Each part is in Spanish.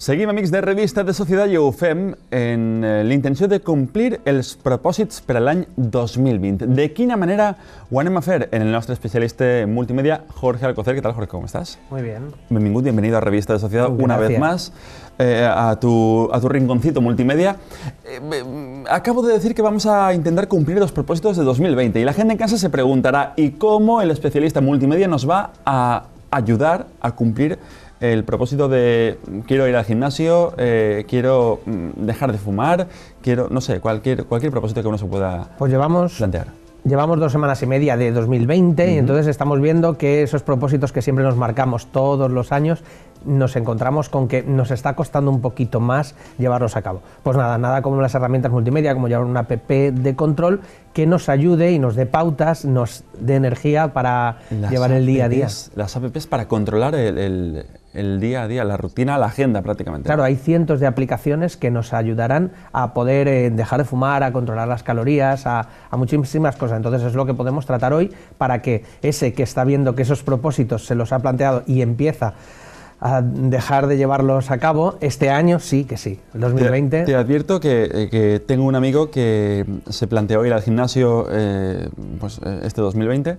Seguimos, amigos, de Revista de Sociedad y ho en eh, la intención de cumplir los propósitos para el año 2020. De quina manera ho anem En el nuestro especialista en multimedia, Jorge Alcocer. ¿Qué tal, Jorge? ¿Cómo estás? Muy bien. Bienvenido, bienvenido a Revista de Sociedad una vez más eh, a, tu, a tu rinconcito multimedia. Eh, mm, acabo de decir que vamos a intentar cumplir los propósitos de 2020 y la gente en casa se preguntará ¿y cómo el especialista multimedia nos va a ayudar a cumplir el propósito de quiero ir al gimnasio, eh, quiero mm, dejar de fumar, quiero, no sé, cualquier, cualquier propósito que uno se pueda pues llevamos, plantear. Llevamos dos semanas y media de 2020 y entonces estamos viendo que esos propósitos que siempre nos marcamos todos los años nos encontramos con que nos está costando un poquito más llevarlos a cabo. Pues nada, nada como las herramientas multimedia, como llevar una app de control que nos ayude y nos dé pautas, nos dé energía para llevar el día a día. Las apps para controlar el el día a día, la rutina, la agenda prácticamente. Claro, hay cientos de aplicaciones que nos ayudarán a poder eh, dejar de fumar, a controlar las calorías, a, muchísimas cosas. Entonces es lo que podemos tratar hoy para que ese que está viendo que esos propósitos se los ha planteado y empieza a dejar de llevarlos a cabo, este año sí que sí, 2020. Te, advierto eh, que, tengo un amigo que se planteó ir al gimnasio eh, pues, este 2020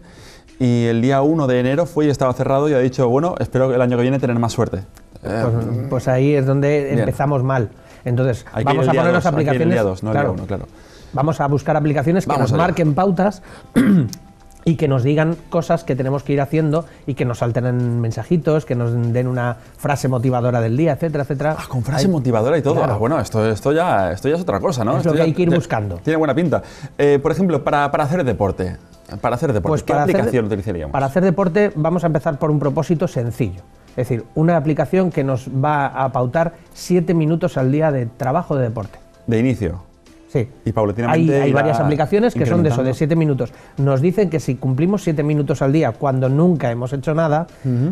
y el día 1 de enero fue y estaba cerrado y ha dicho, bueno, espero que el año que viene tener más suerte. Pues, pues ahí es donde empezamos mal. Entonces, vamos a las aplicaciones. no Uno, claro. Vamos a buscar aplicaciones que nos marquen pautas y que nos digan cosas que tenemos que ir haciendo y que nos salten mensajitos, que nos den una frase motivadora del día, etcétera, etcétera. Ah, con frase motivadora y todo. bueno, esto, esto, ya, esto ya es otra cosa, ¿no? Es esto lo que hay que ir buscando. Tiene buena pinta. Eh, por ejemplo, para, para hacer deporte, para hacer deporte, pues ¿qué aplicación utilizaríamos? Para hacer deporte vamos a empezar por un propósito sencillo. Es decir, una aplicación que nos va a pautar 7 minutos al día de trabajo de deporte. ¿De inicio? Sí. Y paulatinamente. Hay, hay varias aplicaciones que son de eso, de 7 minutos. Nos dicen que si cumplimos 7 minutos al día cuando nunca hemos hecho nada,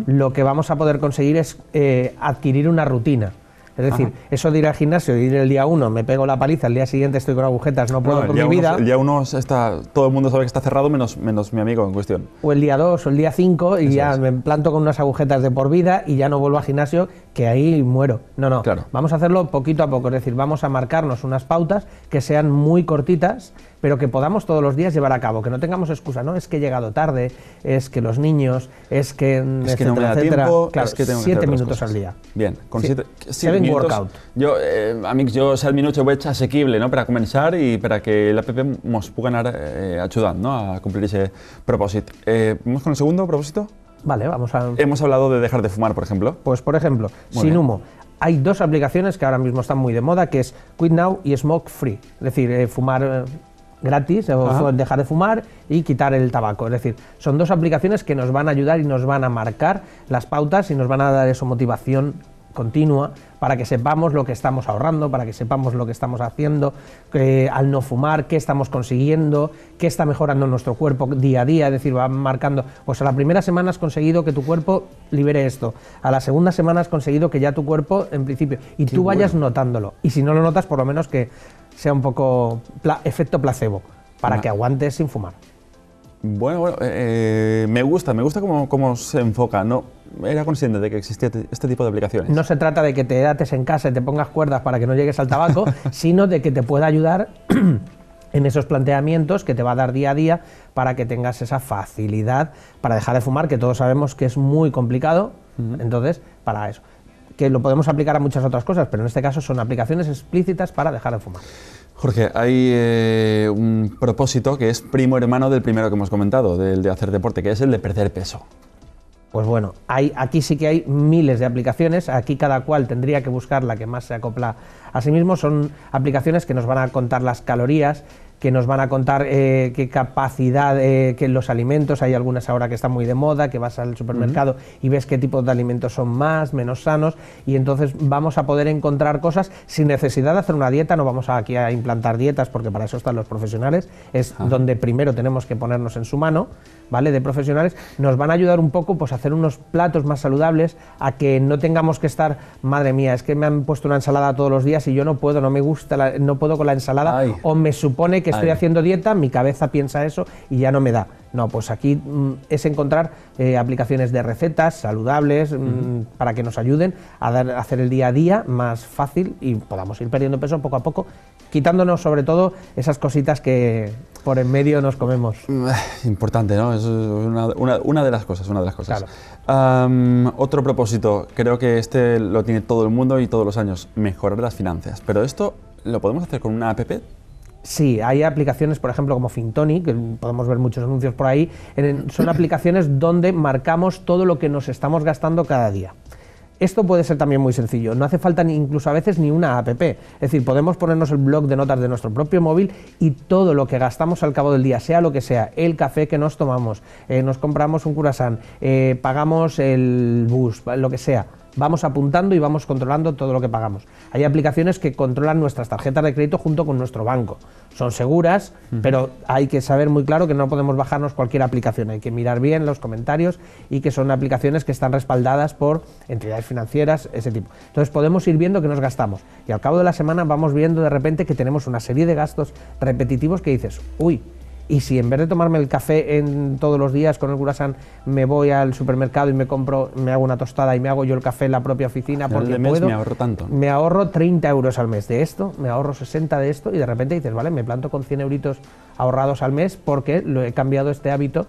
lo que vamos a poder conseguir es eh, adquirir una rutina. Es decir, eso de ir al gimnasio, y ir el día uno, me pego la paliza, el día siguiente estoy con agujetas, no puedo con mi vida. El día uno está, todo el mundo sabe que está cerrado, menos, menos mi amigo en cuestión. O el día dos o el día cinco, y ya me planto con unas agujetas de por vida y ya no vuelvo al gimnasio, que ahí muero. No, no. Claro. Vamos a hacerlo poquito a poco, es decir, vamos a marcarnos unas pautas que sean muy cortitas pero que podamos todos los días llevar a cabo, que no tengamos excusa, ¿no? Es que he llegado tarde, es que los niños, es que... Es etcétera, que no me da tiempo, claro, es que tengo que siete minutos al día. Bien, con siete, minutos, workout. Yo, eh, amics, yo minutos minuts ho asequible, no?, Para comenzar y para que la app nos pueda eh, ayudar no?, a cumplir ese propósito. Eh, ¿Vamos con el segundo propósito? Vale, vamos a... Hemos hablado de dejar de fumar, por ejemplo. Pues, por ejemplo, sin humo. Hay dos aplicaciones que ahora mismo están muy de moda, que es Quit Now y Smoke Free. Es decir, eh, fumar gratis, o dejar de fumar y quitar el tabaco. Es decir, son dos aplicaciones que nos van a ayudar y nos van a marcar las pautas y nos van a dar eso motivación continua, para que sepamos lo que estamos ahorrando, para que sepamos lo que estamos haciendo, al no fumar, qué estamos consiguiendo, qué está mejorando nuestro cuerpo día a día, es decir, va marcando, pues a la primera semana has conseguido que tu cuerpo libere esto, a la segunda semana has conseguido que ya tu cuerpo, en principio, y tú vayas notándolo, y si no lo notas, por lo menos que sea un poco efecto placebo, para que aguantes sin fumar. Bueno, eh, eh, me gusta, me gusta cómo, se enfoca. No era consciente de que existía este, este tipo de aplicaciones. No se trata de que te dates en casa y te pongas cuerdas para que no llegues al tabaco, sino de que te pueda ayudar en esos planteamientos que te va a dar día a día para que tengas esa facilidad para dejar de fumar, que todos sabemos que es muy complicado. Entonces, para eso que lo podemos aplicar a muchas otras cosas, pero en este caso son aplicaciones explícitas para dejar de fumar. Jorge, hay eh, un propósito que es primo hermano del primero que hemos comentado, del de hacer deporte, que es el de perder peso. Pues bueno, aquí sí que hay miles de aplicaciones, aquí cada cual tendría que buscar la que más se acopla a sí mismo, son aplicaciones que nos van a contar las calorías, que nos van a contar eh, qué capacidad, eh, que los alimentos, hay algunas ahora que están muy de moda, que vas al supermercado y ves qué tipo de alimentos son más, menos sanos, y entonces vamos a poder encontrar cosas sin necesidad de hacer una dieta, no vamos aquí a implantar dietas, porque para eso están los profesionales, es donde primero tenemos que ponernos en su mano, ¿vale? De profesionales, nos van a ayudar un poco pues, a hacer unos platos más saludables, a que no tengamos que estar, madre mía, es que me han puesto una ensalada todos los días y yo no puedo, no me gusta, no puedo con la ensalada, o me supone que estoy haciendo dieta, mi cabeza piensa eso y ya no me da. No, pues aquí mm, es encontrar eh, aplicaciones de recetas saludables mm, para que nos ayuden a, hacer el día a día más fácil y podamos ir perdiendo peso poco a poco, quitándonos sobre todo esas cositas que por en medio nos comemos. Eh, importante, ¿no? Es una, de las cosas, una de las cosas. otro propósito, creo que este lo tiene todo el mundo y todos los años, mejorar las finanzas. Pero esto lo podemos hacer con una app Sí, hay aplicaciones, por ejemplo, como Fintoni, que podemos ver muchos anuncios por ahí, son aplicaciones donde marcamos todo lo que nos estamos gastando cada día. Esto puede ser también muy sencillo, no hace falta incluso a veces ni una app, es decir, podemos ponernos el blog de notas de nuestro propio móvil y todo lo que gastamos al cabo del día, sea lo que sea, el café que nos tomamos, eh, nos compramos un curasán, eh, pagamos el bus, lo que sea, vamos apuntando y vamos controlando todo lo que pagamos. Hay aplicaciones que controlan nuestras tarjetas de crédito junto con nuestro banco. Son seguras, pero hay que saber muy claro que no podemos bajarnos cualquier aplicación. Hay que mirar bien los comentarios y que son aplicaciones que están respaldadas por entidades financieras, ese tipo. Entonces podemos ir viendo que nos gastamos. Y al cabo de la semana vamos viendo de repente que tenemos una serie de gastos repetitivos que dices, uy, y si en vez de tomarme el café en todos los días con el curasán, me voy al supermercado y me compro, me hago una tostada y me hago yo el café en la propia oficina porque puedo, me ahorro tanto. Me ahorro 30 euros al mes de esto, me ahorro 60 de esto y de repente dices, vale, me planto con 100 euritos ahorrados al mes porque he cambiado este hábito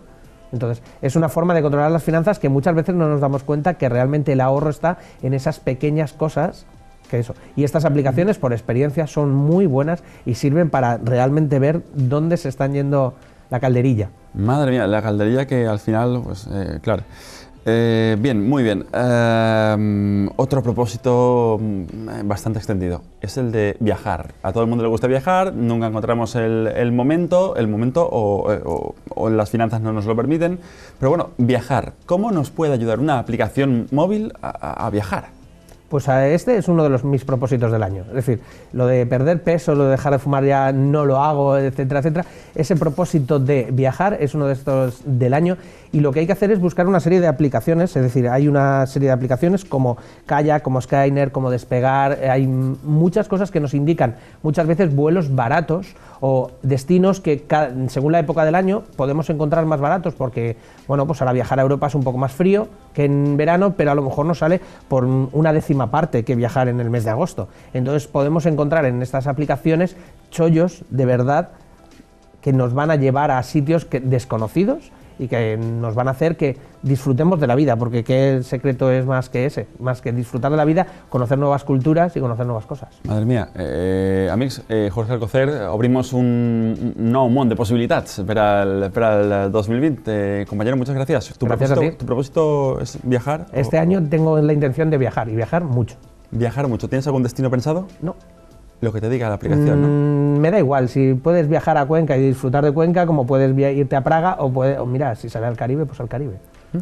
entonces, es una forma de controlar las finanzas que muchas veces no nos damos cuenta que realmente el ahorro está en esas pequeñas cosas que eso. Y estas aplicaciones, por experiencia, son muy buenas y sirven para realmente ver dónde se están yendo la calderilla. Madre mía, la calderilla que al final, pues eh, claro. Eh, bien, muy bien. Em, otro propósito mm, eh, bastante extendido es el de viajar. A todo el mundo le gusta viajar, nunca encontramos el, momento, el momento o, las finanzas no nos lo permiten. Pero bueno, viajar. ¿Cómo nos puede ayudar una aplicación móvil a viajar? pues a este es uno de los, mis propósitos del año. Es decir, lo de perder peso, lo de dejar de fumar ya no lo hago, etcétera, etcétera. Ese propósito de viajar es uno de estos del año y lo que hay que hacer es buscar una serie de aplicaciones, es decir, hay una serie de aplicaciones como Kaya, como Skyner, como Despegar, eh, hay muchas cosas que nos indican muchas veces vuelos baratos o destinos que según la época del año podemos encontrar más baratos porque, bueno, pues ahora viajar a Europa es un poco más frío, que en verano, pero a lo mejor nos sale por una décima parte que viajar en el mes de agosto. Entonces podemos encontrar en estas aplicaciones chollos de verdad que nos van a llevar a sitios desconocidos y que nos van a hacer que disfrutemos de la vida, porque qué secreto es más que ese, más que disfrutar de la vida, conocer nuevas culturas y conocer nuevas cosas. Madre mía, eh, eh, a mí eh, Jorge Alcocer, abrimos un un de posibilidades para el 2020. compañero, muchas gracias. ¿Tu, gracias propósito, a ¿Tu propósito es viajar? Este año tengo la intención de viajar y viajar mucho. ¿Viajar mucho? ¿Tienes algún destino pensado? No lo que te diga la aplicación, mm, me da igual, si puedes viajar a Cuenca y disfrutar de Cuenca, como puedes irte a Praga o, puede, mira, si sale al Caribe, pues al Caribe. ¿Mm?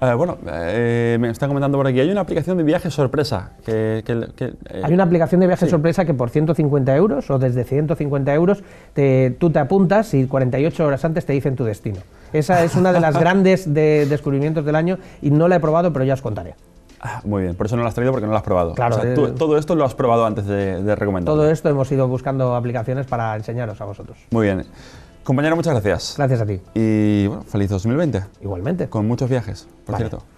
Eh, bueno, eh, me están comentando por aquí, hay una aplicación de viaje sorpresa. Que, eh, hay una aplicación de viaje sorpresa que por 150 euros o desde 150 euros tú te apuntas y 48 horas antes te dicen tu destino. Esa es una de las grandes descubrimientos del año y no la he probado, pero ya os contaré. Ah, muy bien, por eso no lo has traído porque no lo has probado. Claro, eh, todo esto lo has probado antes de, recomendar. Todo esto hemos ido buscando aplicaciones para enseñaros a vosotros. Muy bien. Compañero, muchas gracias. Gracias a ti. Y bueno, feliz 2020. Igualmente. Con muchos viajes, por cierto.